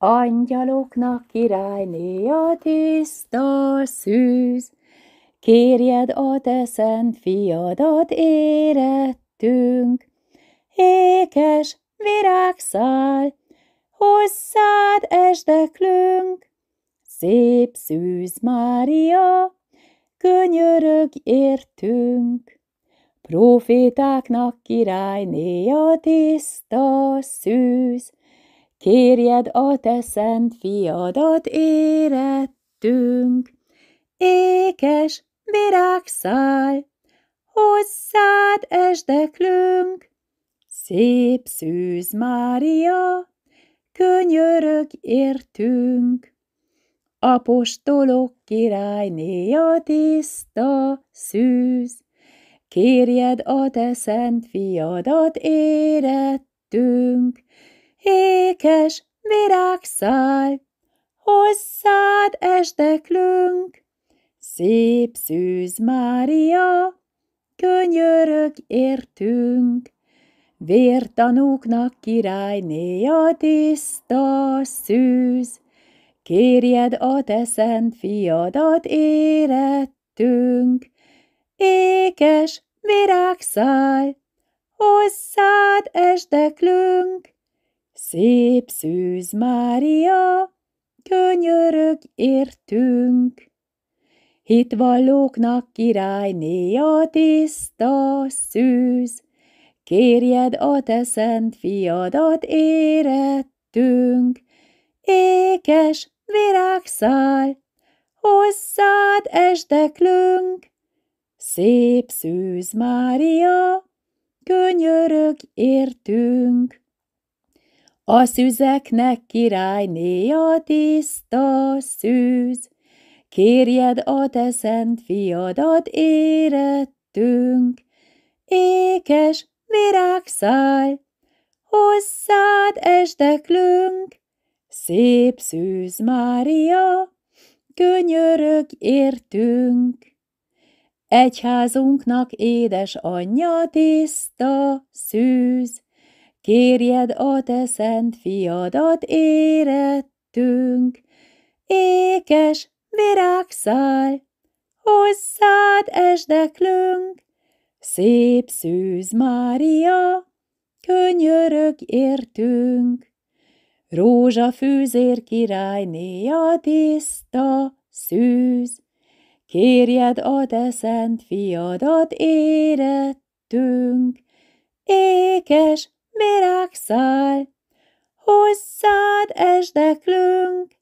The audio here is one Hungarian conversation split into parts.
Angyaloknak királyné a tiszta szűz, Kérjed a te szent fiadat érettünk, Ékes virágszál, hozzád esdeklünk, Szép szűz Mária, könyörög értünk, Profétáknak királyné a tiszta szűz, Kérjed a te szent fiadat érettünk, ékes virágszál, hozzád esdeklünk. Szép szűz Mária, könyörög értünk. Apostolok királynéja tiszta szűz, kérjed a te szent fiadat érettünk, ékes virágszál, hosszád esdeklünk. Szép szűz Mária, könyörög értünk, vértanúknak királynéja tiszta szűz. Kérjed a te szent fiadat érettünk, ékes virágszál, hosszád esdeklünk, Szép Szűz Mária, könyörög értünk, hitvallóknak királyné a tiszta szűz, kérjed a te szent fiadat érettünk, ékes virágszál, hozzád esdeklünk, szép Szűz Mária, könyörög értünk. A szüzeknek királyné a tiszta szűz, Kérjed a te szent fiadat érettünk, Ékes virágszáj, hosszád esdeklünk, Szép szűz Mária, könyörög értünk. Egyházunknak édes anyja tiszta szűz, Kérjed a te szent fiadat, érettünk, ékes virágszáj, hozzád esdeklünk, szép szűz Mária, könyörög értünk. Rózsafűzér királyné a tiszta szűz, kérjed a te szent fiadat, érettünk, ékes virágszál, hosszád esdeklünk,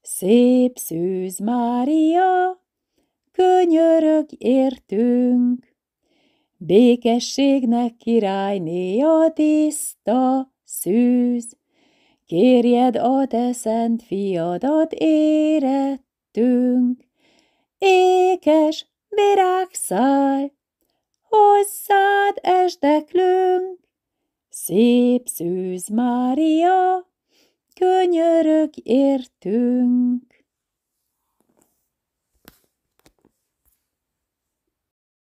szép szűz Mária, könyörög értünk. Békességnek királyné a tiszta szűz, kérjed a te szent fiadat érettünk. Ékes virágszál, hosszád esdeklünk, Szép Szűz Mária, könyörök értünk.